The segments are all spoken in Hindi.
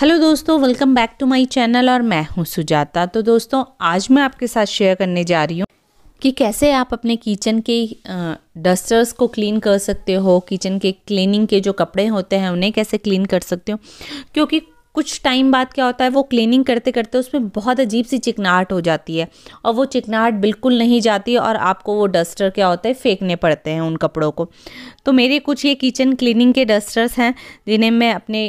हेलो दोस्तों welcome back to my channel और मैं हूं सुजाता तो दोस्तों आज मैं आपके साथ शेयर करने जा रही हूं कि कैसे आप अपने किचन के डस्टर्स को क्लीन कर सकते हो किचन के क्लीनिंग के जो कपड़े होते हैं उन्हें कैसे क्लीन कर सकते हो क्योंकि कुछ टाइम बाद क्या होता है वो क्लीनिंग करते करते उसमें बहुत अजीब सी चिकनाहट हो जाती है और वो चिकनाहट बिल्कुल नहीं जाती और आपको वो डस्टर क्या होता है फेंकने पड़ते हैं उन कपड़ों को तो मेरे कुछ ये किचन क्लीनिंग के डस्टर्स हैं जिन्हें मैं अपने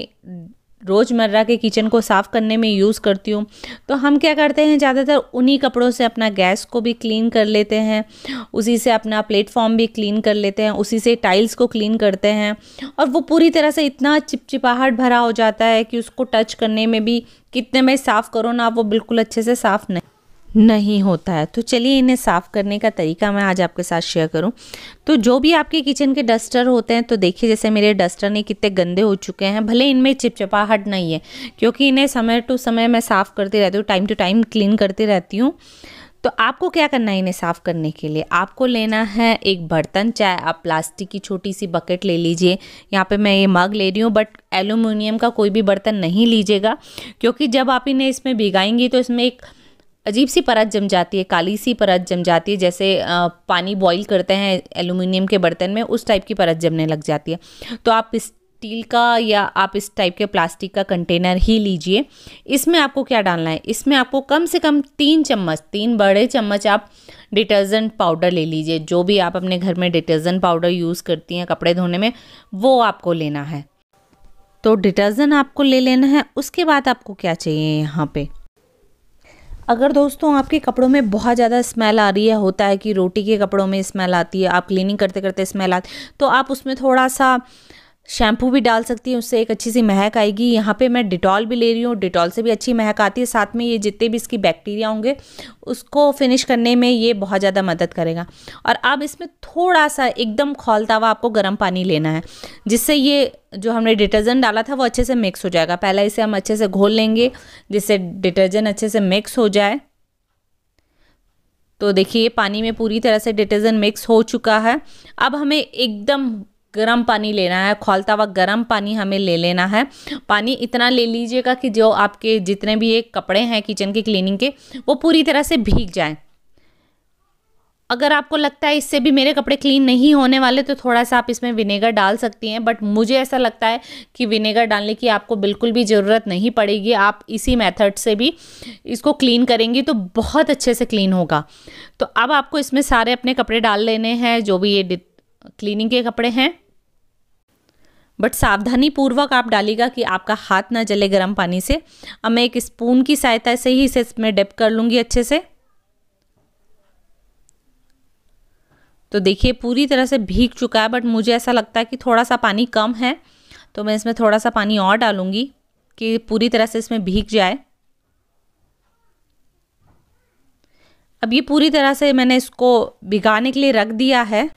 रोज़मर्रा के किचन को साफ़ करने में यूज़ करती हूँ तो हम क्या करते हैं ज़्यादातर उन्हीं कपड़ों से अपना गैस को भी क्लीन कर लेते हैं उसी से अपना प्लेटफॉर्म भी क्लीन कर लेते हैं उसी से टाइल्स को क्लीन करते हैं और वो पूरी तरह से इतना चिपचिपाहट भरा हो जाता है कि उसको टच करने में भी कितने में साफ़ करो ना आप वो बिल्कुल अच्छे से साफ़ नहीं नहीं होता है तो चलिए इन्हें साफ़ करने का तरीका मैं आज आपके साथ शेयर करूं तो जो भी आपके किचन के डस्टर होते हैं तो देखिए जैसे मेरे डस्टर ने कितने गंदे हो चुके हैं भले इनमें चिपचिपाहट नहीं है क्योंकि इन्हें समय टू समय मैं साफ़ करती रहती हूँ टाइम टू टाइम क्लीन करती रहती हूँ तो आपको क्या करना है इन्हें साफ़ करने के लिए आपको लेना है एक बर्तन चाहे आप प्लास्टिक की छोटी सी बकेट ले लीजिए यहाँ पे मैं ये मग ले रही हूँ बट एलुमिनियम का कोई भी बर्तन नहीं लीजिएगा क्योंकि जब आप इन्हें इसमें भिगाएंगी तो इसमें एक अजीब सी परत जम जाती है काली सी परत जम जाती है जैसे पानी बॉईल करते हैं एलुमिनियम के बर्तन में उस टाइप की परत जमने लग जाती है तो आप स्टील का या आप इस टाइप के प्लास्टिक का कंटेनर ही लीजिए इसमें आपको क्या डालना है इसमें आपको कम से कम तीन चम्मच तीन बड़े चम्मच आप डिटर्जेंट पाउडर ले लीजिए जो भी आप अपने घर में डिटर्जेंट पाउडर यूज़ करती हैं कपड़े धोने में वो आपको लेना है तो डिटर्जेंट आपको ले लेना है उसके बाद आपको क्या चाहिए यहाँ पर अगर दोस्तों आपके कपड़ों में बहुत ज़्यादा स्मेल आ रही है होता है कि रोटी के कपड़ों में स्मेल आती है आप क्लीनिंग करते करते स्मेल आती तो आप उसमें थोड़ा सा शैम्पू भी डाल सकती हैं उससे एक अच्छी सी महक आएगी यहाँ पे मैं डिटॉल भी ले रही हूँ डिटॉल से भी अच्छी महक आती है साथ में ये जितने भी इसकी बैक्टीरिया होंगे उसको फिनिश करने में ये बहुत ज़्यादा मदद करेगा और अब इसमें थोड़ा सा एकदम खोलता हुआ आपको गर्म पानी लेना है जिससे ये जो हमने डिटर्जेंट डाला था वो अच्छे से मिक्स हो जाएगा पहले इसे हम अच्छे से घोल लेंगे जिससे डिटर्जेंट अच्छे से मिक्स हो जाए तो देखिए पानी में पूरी तरह से डिटर्जेंट मिक्स हो चुका है अब हमें एकदम गर्म पानी लेना है खोलता हुआ गर्म पानी हमें ले लेना है पानी इतना ले लीजिएगा कि जो आपके जितने भी ये कपड़े हैं किचन के क्लीनिंग के वो पूरी तरह से भीग जाएं अगर आपको लगता है इससे भी मेरे कपड़े क्लीन नहीं होने वाले तो थोड़ा सा आप इसमें विनेगर डाल सकती हैं बट मुझे ऐसा लगता है कि विनेगर डालने की आपको बिल्कुल भी ज़रूरत नहीं पड़ेगी आप इसी मेथड से भी इसको क्लीन करेंगी तो बहुत अच्छे से क्लीन होगा तो अब आपको इसमें सारे अपने कपड़े डाल लेने हैं जो भी ये क्लीनिंग के कपड़े हैं बट सावधानी पूर्वक आप डालिएगा कि आपका हाथ ना जले गर्म पानी से अब मैं एक स्पून की सहायता से ही इसे इसमें डिप कर लूँगी अच्छे से तो देखिए पूरी तरह से भीग चुका है बट मुझे ऐसा लगता है कि थोड़ा सा पानी कम है तो मैं इसमें थोड़ा सा पानी और डालूँगी कि पूरी तरह से इसमें भीग जाए अब ये पूरी तरह से मैंने इसको भिगाने के लिए रख दिया है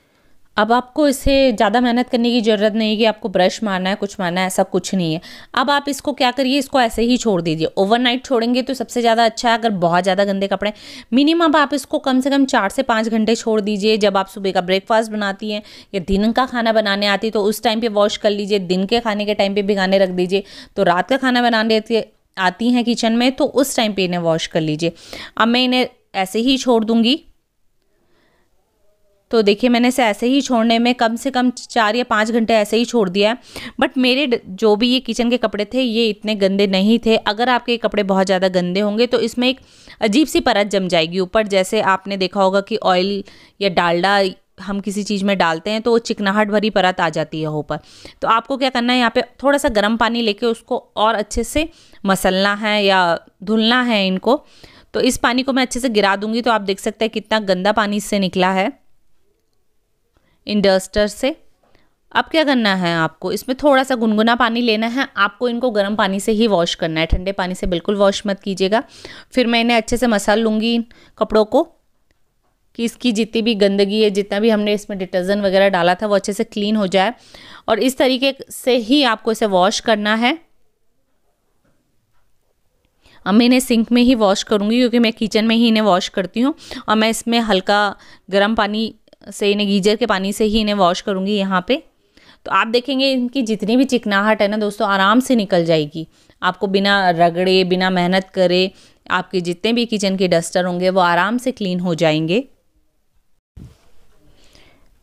अब आपको इसे ज़्यादा मेहनत करने की ज़रूरत नहीं कि आपको ब्रश मारना है कुछ मारना है ऐसा कुछ नहीं है अब आप इसको क्या करिए इसको ऐसे ही छोड़ दीजिए ओवरनाइट छोड़ेंगे तो सबसे ज़्यादा अच्छा है अगर बहुत ज़्यादा गंदे कपड़े मिनिमम आप इसको कम से कम चार से पाँच घंटे छोड़ दीजिए जब आप सुबह का ब्रेकफास्ट बनाती हैं या दिन का खाना बनाने आती है तो उस टाइम पर वॉश कर लीजिए दिन के खाने के टाइम पर भिगाने रख दीजिए तो रात का खाना बनाने आती हैं किचन में तो उस टाइम पर इन्हें वॉश कर लीजिए अब मैं इन्हें ऐसे ही छोड़ दूँगी तो देखिए मैंने इसे ऐसे ही छोड़ने में कम से कम चार या पाँच घंटे ऐसे ही छोड़ दिया है बट मेरे जो भी ये किचन के कपड़े थे ये इतने गंदे नहीं थे अगर आपके कपड़े बहुत ज़्यादा गंदे होंगे तो इसमें एक अजीब सी परत जम जाएगी ऊपर जैसे आपने देखा होगा कि ऑयल या डालडा हम किसी चीज़ में डालते हैं तो वो चिकनाहट भरी परत आ जाती है ऊपर तो आपको क्या करना है यहाँ पे थोड़ा सा गर्म पानी लेके उसको और अच्छे से मसलना है या धुलना है इनको तो इस पानी को मैं अच्छे से गिरा दूंगी तो आप देख सकते हैं कितना गंदा पानी इससे निकला है इन डस्टर से अब क्या करना है आपको इसमें थोड़ा सा गुनगुना पानी लेना है आपको इनको गर्म पानी से ही वॉश करना है ठंडे पानी से बिल्कुल वॉश मत कीजिएगा फिर मैं इन्हें अच्छे से मसाल लूँगी इन कपड़ों को कि इसकी जितनी भी गंदगी है जितना भी हमने इसमें डिटर्जेंट वगैरह डाला था वो अच्छे से क्लीन हो जाए और इस तरीके से ही आपको इसे वॉश करना है अब मैं इन्हें सिंक में ही वॉश करूँगी क्योंकि मैं किचन में ही इन्हें वॉश करती हूँ और मैं इसमें हल्का गर्म पानी से इन्हें गीजर के पानी से ही इन्हें वॉश करूँगी यहाँ पे तो आप देखेंगे इनकी जितनी भी चिकनाहट है ना दोस्तों आराम से निकल जाएगी आपको बिना रगड़े बिना मेहनत करे आपके जितने भी किचन के डस्टर होंगे वो आराम से क्लीन हो जाएंगे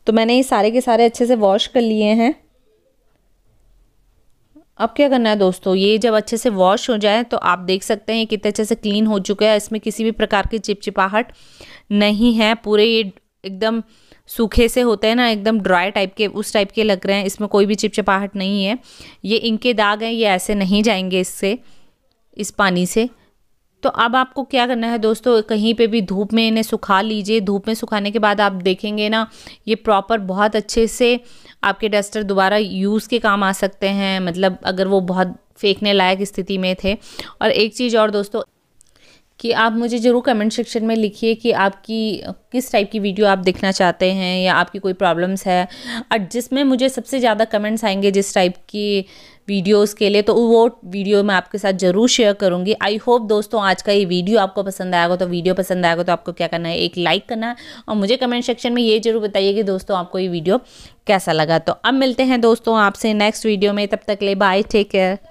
तो मैंने ये सारे के सारे अच्छे से वॉश कर लिए हैं अब क्या करना है दोस्तों ये जब अच्छे से वॉश हो जाए तो आप देख सकते हैं ये कितने अच्छे से क्लीन हो चुका है इसमें किसी भी प्रकार की चिपचिपाहट नहीं है पूरे ये एकदम सूखे से होते हैं ना एकदम ड्राई टाइप के उस टाइप के लग रहे हैं इसमें कोई भी चिपचिपाहट नहीं है ये इनके दाग हैं ये ऐसे नहीं जाएंगे इससे इस पानी से तो अब आपको क्या करना है दोस्तों कहीं पे भी धूप में इन्हें सुखा लीजिए धूप में सुखाने के बाद आप देखेंगे ना ये प्रॉपर बहुत अच्छे से आपके डस्टर दोबारा यूज़ के काम आ सकते हैं मतलब अगर वो बहुत फेंकने लायक स्थिति में थे और एक चीज़ और दोस्तों कि आप मुझे ज़रूर कमेंट सेक्शन में लिखिए कि आपकी किस टाइप की वीडियो आप देखना चाहते हैं या आपकी कोई प्रॉब्लम्स है और जिसमें मुझे सबसे ज़्यादा कमेंट्स आएंगे जिस टाइप की वीडियोस के लिए तो वो वीडियो मैं आपके साथ ज़रूर शेयर करूँगी आई होप दोस्तों आज का ये वीडियो आपको पसंद आएगा तो वीडियो पसंद आएगा तो आपको क्या करना है एक लाइक करना है और मुझे कमेंट सेक्शन में ये ज़रूर बताइए कि दोस्तों आपको ये वीडियो कैसा लगा तो अब मिलते हैं दोस्तों आपसे नेक्स्ट वीडियो में तब तक ले बाय टेक केयर